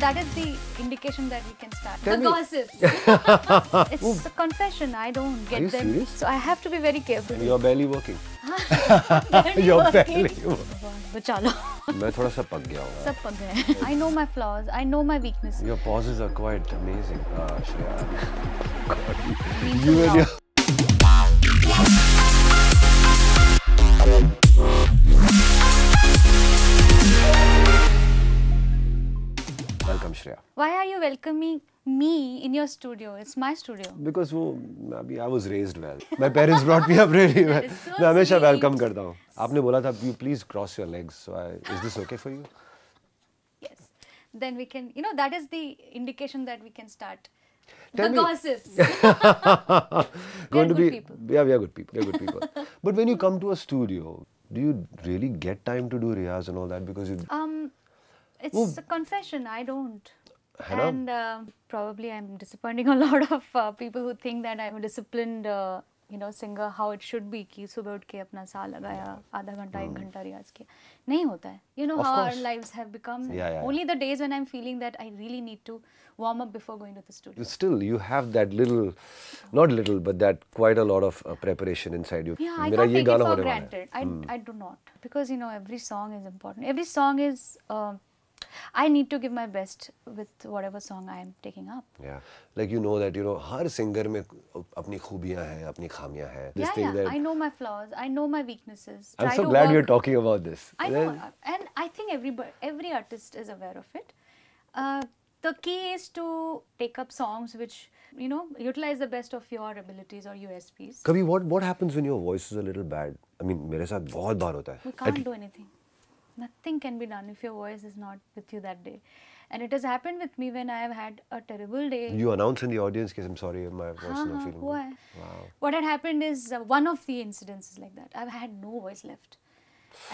That is the indication that we can start. Tell the gossip. it's Ooh. a confession. I don't get Are you them. Serious? So I have to be very careful. And you're barely working. you're barely working. I know my सा पक गया हूँ सब पक गए I know my flaws I know my weakness you're are welcoming me in your studio. It's my studio. Because वो oh, I was raised well. My parents brought me up really well. So मैं हमेशा welcome करता हूँ. आपने बोला था you please cross your legs. So I, is this okay for you? Yes. Then we can you know that is the indication that we can start. Tell the me. gossips. going to be people. yeah we are good people. We are good people. but when you come to a studio, do you really get time to do riyaz and all that because you? Um, it's well, a confession. I don't. Hello. And uh, probably I'm disappointing a lot of uh, people who think that I'm a disciplined, uh, you know, singer. How it should be ki सुबह उठ apna saal lagaya, aadha ghanta, ek ghanta घंटा रियाज नहीं होता है. You know of how course. our lives have become. Yeah, yeah, only yeah. the days when I'm feeling that I really need to warm up before going to the studio. Still, you have that little, not little, but that quite a lot of uh, preparation inside you. Yeah, I can't take it for granted. I, hmm. I do not because you know every song is important. Every song is. Um, I need to give my best with whatever song I am taking up. Yeah, like you know that you know her singer में अपनी खूबियां हैं अपनी खामियां Yeah, yeah. That, I know my flaws. I know my weaknesses. I'm Try so glad work. you're talking about this. I know, and I think every every artist is aware of it. Uh, the key is to take up songs which you know utilize the best of your abilities or USPs. Kabhi, what what happens when your voice is a little bad? I mean, मेरे साथ बहुत बार होता है. We can't do anything. Nothing can be done if your voice is not with you that day. And it has happened with me when I have had a terrible day. You announce in the audience, because I'm sorry, my voice is not feeling good. Wow. What had happened is uh, one of the incidents is like that. I've had no voice left.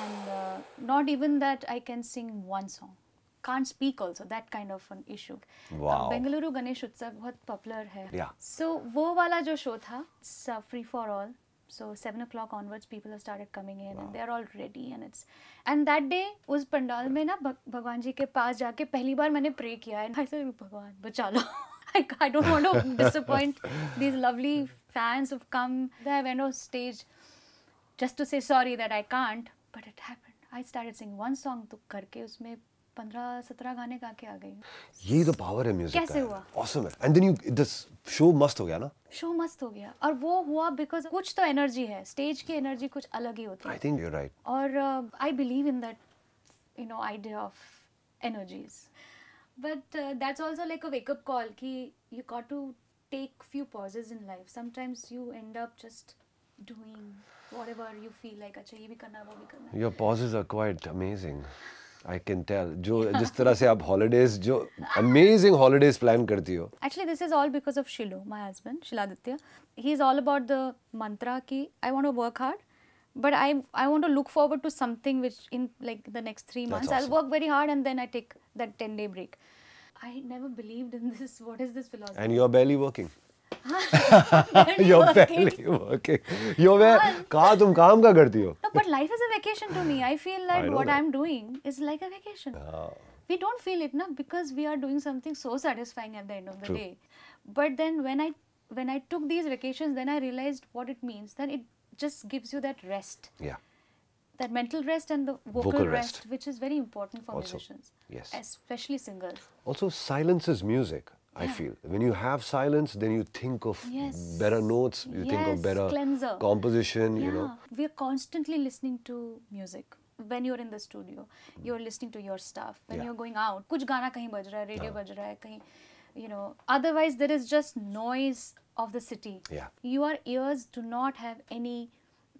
And uh, not even that I can sing one song. Can't speak also, that kind of an issue. Wow. Bengaluru Ganesh Utsav is popular है. Yeah. So वो वाला जो it's uh, free for all. so 7 o'clock onwards people have started coming in wow. and they're all ready and it's and that day उस पंडाल में ना भगवान जी के पास जाके पहली बार मैंने प्रे किया and I said भगवान बचा लो I, I don't want to disappoint these lovely fans who've come there I went on stage just to say sorry that I can't but it happened I started singing one song तो करके उसमें पंद्रह सत्रह गाने गा के आ गई यही तो पावर है म्यूजिक कैसे हुआ ऑसम है and then you this show मस्त हो गया ना शो मस्त हो गया और वो हुआ बिकॉज कुछ तो एनर्जी है स्टेज की एनर्जी कुछ अलग ही होती है right. और I believe in that you know idea of energies but that's also like a wake up call कि you got to take few pauses in life sometimes you end up just doing whatever you feel like अच्छा ये भी करना वो भी करना your pauses are quite amazing I can tell जो जिस तरह से आप हॉलीडेज जो अमेजिंग हॉलीडेज प्लान करती हो actually this is all because of Shilo my husband Shiladitya he is all about the mantra की I want to work hard but I I want to look forward to something which in like the next three months awesome. I'll work very hard and then I take that ten day break. I never believed in this. What is this philosophy? And you're barely working. You're very working your way कहां तुम काम का करती हो but life is a vacation to me I feel like what I am doing is like a vacation we don't feel it ना because we are doing something so satisfying at the end of the day but then when I when I took these vacations then I realised what it means then it just gives you that rest yeah That mental rest and the vocal, vocal rest, rest, which is very important for also, musicians, yes. especially singers. Also, silence is music. I feel. When you have silence, then you think of yes. better notes, you yes. think of better Cleanser. composition, yeah. you know. We are constantly listening to music. When you're in the studio, you're listening to your stuff. When yeah. you're going out, kuch gana kahin baj raha hai, radio baj raha hai, kahin, you know. Otherwise, there is just noise of the city. Yeah. Your ears do not have any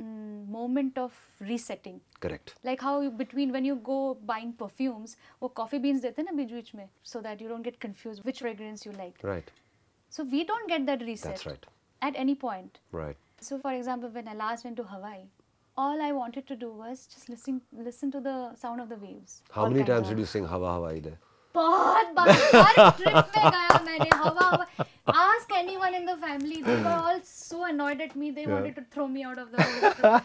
um, moment of resetting correct like how you, between when you go buying perfumes or coffee beans they na beech beech mein so that you don't get confused which fragrance you like right so we don't get that reset that's right at any point right so for example when i last went to hawaii all I wanted to do was just listen listen to the sound of the waves. How many times did you sing Hawa Hawaii there? बहुत बार trip में गया मैंने हवा ask anyone in the family they so annoyed at me they wanted to throw me out of the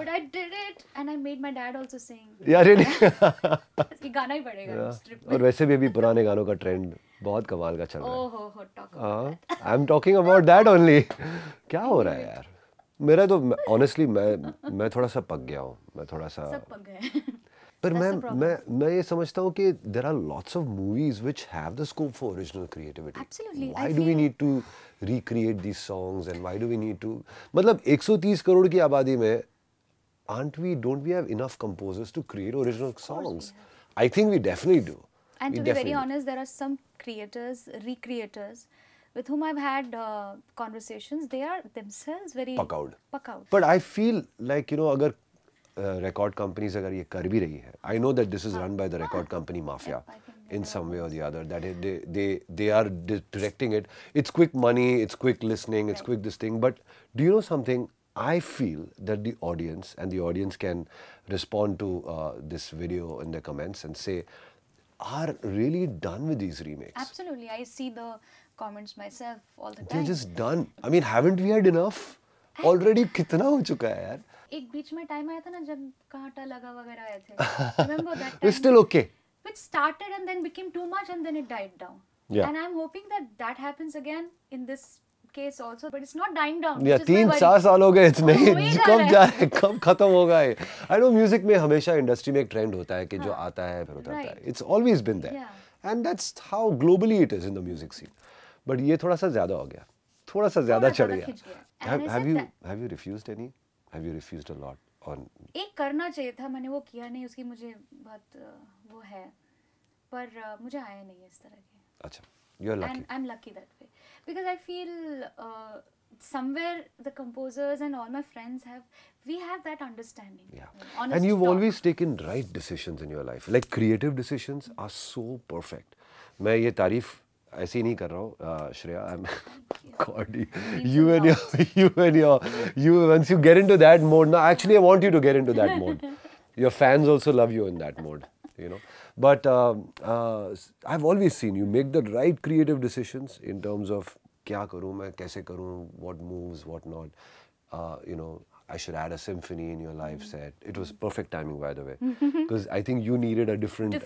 but I did it and I made my dad also sing yeah really ये गाना ही पड़ेगा yeah. Trip और वैसे भी अभी पुराने गानों का ट्रेंड बहुत कमाल का चल रहा है ओहो हो talk I am talking about that only क्या हो रहा है यार मेरा तो ऑनेस्टली मैं मैं थोड़ा सा पक गया हूं मैं थोड़ा सा सब पक गए पर मैं मैं मैं ये समझता हूँ कि there are lots of movies which have the scope for original creativity why do we need to recreate these songs and why do we need to मतलब 130 करोड़ की आबादी में aren't we don't we have enough composers to create original songs i think we definitely do and we to be very honest there are some creators recreators with whom i've had uh, conversations they are themselves very puckout puckout but i feel like you know agar Uh, record companies, अगर ये कर भी रही है i know that this is run by the record company mafia in some way or the other that they, they they are directing it it's quick money it's quick listening it's quick this thing but do you know something i feel that the audience and the audience can respond to uh, this video in the comments and say are really done with these remakes absolutely i see the comments myself all the time they're just done i mean haven't we had enough already कितना हो चुका है यार एक बीच में time आया था ना जब कांटा लगा वगैरह आए थे remember that time still okay which started and then became too much and then it died down yeah and I am hoping that that happens again in this case also but it's not dying down yeah तीन चार साल हो गए इतने कब जाए कब खत्म होगा ये आई नो म्यूजिक में हमेशा इंडस्ट्री में एक ट्रेंड होता है कि जो हाँ। आता है फिर उतरता है it's always been there and that's how globally it is in the music scene but ये थोड़ा सा ज्यादा हो गया थोड़ा सा ज्यादा चढ़ गया have you have you refused any have you refused a lot on एक करना चाहिए था मैंने वो किया नहीं उसकी मुझे बहुत वो है पर uh, मुझे आया नहीं इस तरह के अच्छा you are lucky I am lucky that way because I feel somewhere the composers and all my friends have we have that understanding yeah and you've talk. always taken right decisions in your life like creative decisions are so perfect मैं ये तारीफ I see, नहीं कर रहा हूँ Shreya I am God, you and your, you and your, you once you get into that mode. Now, actually, I want you to get into that mode. Your fans also love you in that mode, you know. But uh, uh, I've always seen you make the right creative decisions in terms of क्या करूँ मैं कैसे what moves, what not. Uh, I should add a symphony in your live mm-hmm. set. It was perfect timing, by the way, because I think you needed a different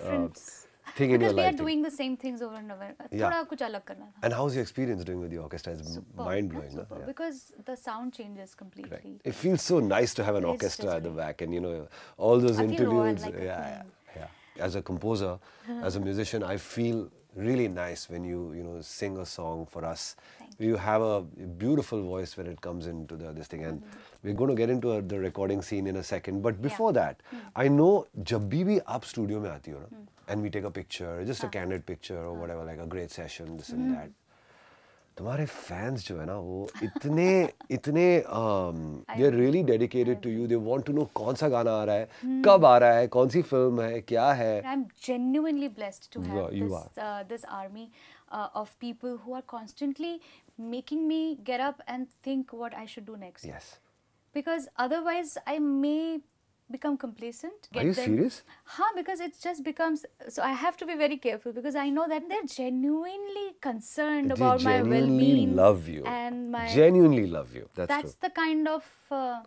thing in your life. Because we are doing the same things over and over. Yeah. थोड़ा कुछ अलग करना था. And how's your experience doing with the orchestra? It's mind blowing, yeah, Yeah. Because the sound changes completely. Right. It feels so nice to have an it's orchestra at the back, and you know all those I interludes. Like yeah, yeah, yeah. As a composer, as a musician, I feel really nice when you you know sing a song for us. Thank you. you have a beautiful voice when it comes into the, this thing, and mm -hmm. we're going to get into a, the recording scene in a second. But before yeah. that, mm -hmm. I know jabibi up studio आप studio में आती and we take a picture, just a ah. candid picture or whatever, ah. like a great session, this and hmm. that. तुम्हारे fans जो है ना um, they're really dedicated to you. They want to know कौन सा गाना आ रहा है, hmm. कब आ रहा है, कौन सी I'm genuinely blessed to have uh, this army uh, of people who are constantly making me get up and think what I should do next. Yes. Because otherwise I may become complacent. Are you them. serious? Huh, because it just becomes so I have to be very careful because I know that they're genuinely concerned they about genuinely my well-being. love you. And my genuinely love you. That's, that's the kind of uh,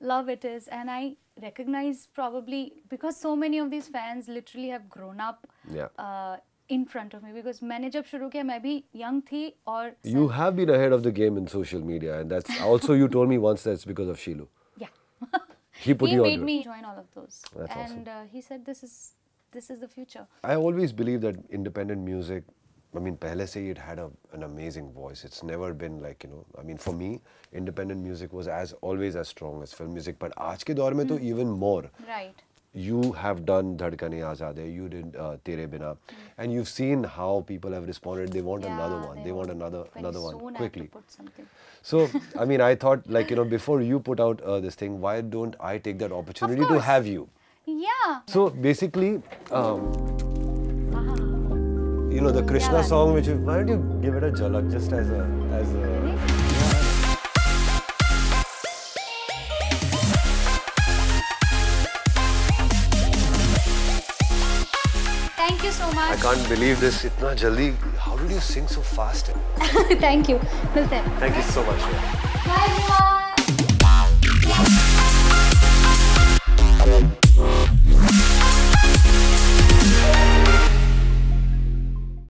love it is and I recognize probably because so many of these fans literally have grown up. Yeah. Uh, in front of me because मैंने जब शुरू किया मैं young thi Or You have been ahead of the game in social media and that's also you told me once that's because of Shilu. He put he you made me join all of those. That's and awesome. uh, he said, this is this is the future. I always believe that independent music, I mean, pehle se it had a, an amazing voice. It's never been like, you know, I mean, for me, independent music was as always as strong as film music. But aaj ke mein mm. to hmm. even more. Right you have done Dhadkane Azade, you did uh, Tere Bina, mm. and you've seen how people have responded. They want yeah, another one. They, they want, want another another one quickly. so I mean, I thought like you know before you put out uh, this thing, why don't I take that opportunity to have you? Yeah. So basically. Um, uh-huh. you know the Krishna yeah. song, which why don't you give it a jalak just as a as a. Really? Thank you so much. I can't believe this. Itna jaldi. How did you sing so fast? Thank you. Milte. Thank you so much. Bye everyone.